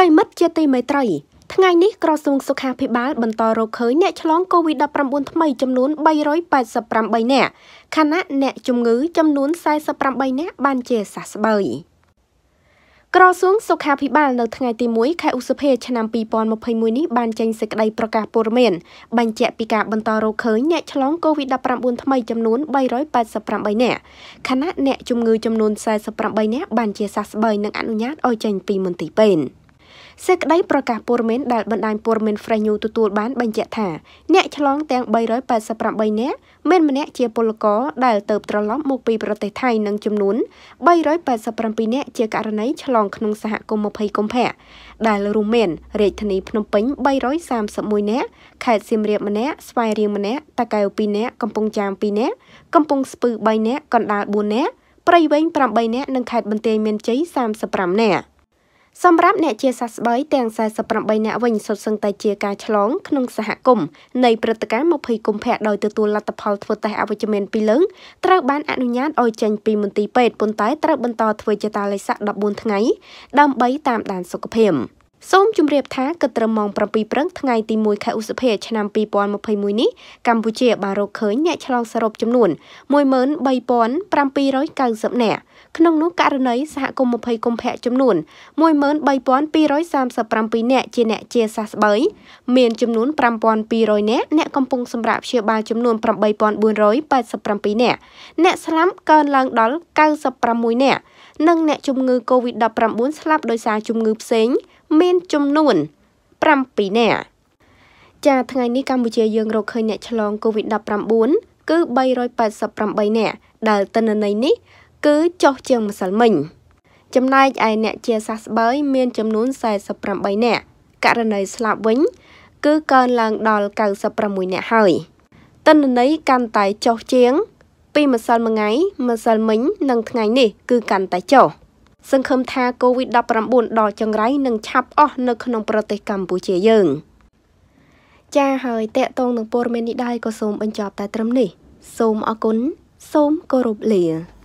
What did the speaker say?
ប្រិមិត្តជាទីមេត្រីថ្ងៃនេះក្រសួងសុខាភិបាលបន្តរកឃើញអ្នកឆ្លង COVID-19 ថ្មីចំនួន388នាក់ខណៈអ្នកជំងឺចំនួន48នាក់បានជាសះស្បើយក្រសួងសុខាភិបាលនៅថ្ងៃទី1ខែឧសភាឆ្នាំ2021នេះបានចេញសេចក្តីប្រកាសព័ត៌មានបញ្ជាក់ពីការបន្តរកឃើញអ្នកឆ្លង COVID-19 ថ្មីចំនួន388នាក់ខណៈអ្នកជំងឺចំនួន48នាក់បានជាសះស្បើយនិងអនុញ្ញាតឲ្យចេញពីមន្ទីរពេទ្យ។សេចក្តីប្រកាសព័ត៌មានដែលបណ្ដាញព័ត៌មាន Fresh News ទទួលបានបញ្ជាក់ថាអ្នកឆ្លងទាំង388នាក់មានម្នាក់ជាពលករដែលទៅត្រឡប់មកពីប្រទេសថៃនិងចំនួន387នាក់ជាករណីឆ្លងក្នុងសហគមន៍20កុម្ភៈដែលរួមមានរាជធានីភ្នំពេញ331នាក់ខេត្តសៀមរាបម្នាក់ស្វាយរៀងម្នាក់តាកែវ2នាក់កំពង់ចាម2នាក់កំពង់ស្ពឺ3នាក់កណ្ដាល4នាក់ព្រៃវែង8នាក់និងខេត្តបន្ទាយមានជ័យ35នាក់សម្រាប់អ្នកជាសះស្បើយទាំង48អ្នកវិញសុទ្ធសឹងតែជាការឆ្លងក្នុងសហគមន៍នៃព្រឹត្តិការណ៍20កុម្ភៈដោយទទួលលទ្ធផលធ្វើតេស្តអវិជ្ជមានពីរលើងត្រូវបានអនុញ្ញាតឲ្យចេញពីមន្ទីរពេទ្យប៉ុន្តែត្រូវបន្តធ្វើជាតាល័យស័ក14ថ្ងៃ ដើម្បីតាមដានសុខភាព។សូមជម្រាបថាគិតត្រឹមម៉ោង7ព្រឹកថ្ងៃទី1ខែឧសភាឆ្នាំ2021នេះកម្ពុជាបានរកឃើញអ្នកឆ្លងសរុបចំនួន13790នាក់ក្នុងនោះករណីសហគមន៍20កុម្ភៈចំនួន13237នាក់ជាអ្នកជាសះស្បើយមានចំនួន5200នាក់អ្នកកំពុងសម្រាកព្យាបាលចំនួន8487នាក់អ្នកស្លាប់កើនឡើងដល់96នាក់និងអ្នកជំងឺ Covid-19 ស្លាប់ដោយសារជំងឺផ្សេងៗមានចំនួន7នាក់ចាថ្ងៃនេះកម្ពុជាយើងរកឃើញអ្នកឆ្លង COVID-19 គឺ388នាក់ដែលតិន្នន័យនេះ គឺចុះជាងម្សិលមិញ ចំណែកឯអ្នកជាសះស្បើយមានចំនួន48នាក់ករណីស្លាប់វិញ គឺកើនឡើងដល់96នាក់ហើយតិន្នន័យកាន់តែចុះជាង ពីម្សិលមួយថ្ងៃម្សិលមិញនិងថ្ងៃនេះគឺកាន់តែចុះ។សង្ឃឹមថា COVID-19 ដល់ចង្រៃនឹងឆាប់អស់នៅក្នុងប្រទេសកម្ពុជាយើងចាហើយតកតងនឹងព័ត៌មាននេះដែរក៏សូមបញ្ចប់តែត្រឹមនេះ សូមអរគុណសូមគោរពលា